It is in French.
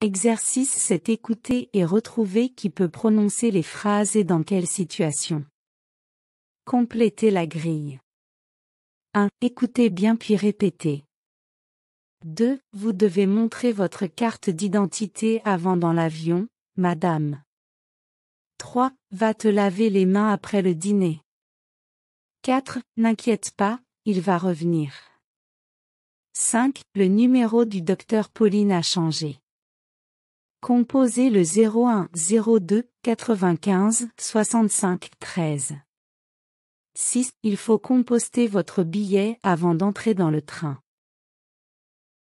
Exercice c'est écouter et retrouver qui peut prononcer les phrases et dans quelle situation. Complétez la grille. 1. Écoutez bien puis répétez. 2. Vous devez montrer votre carte d'identité avant dans l'avion, madame. 3. Va te laver les mains après le dîner. 4. N'inquiète pas, il va revenir. 5. Le numéro du docteur Pauline a changé. Composez le 01 02 95 65 13. 6. Il faut composter votre billet avant d'entrer dans le train.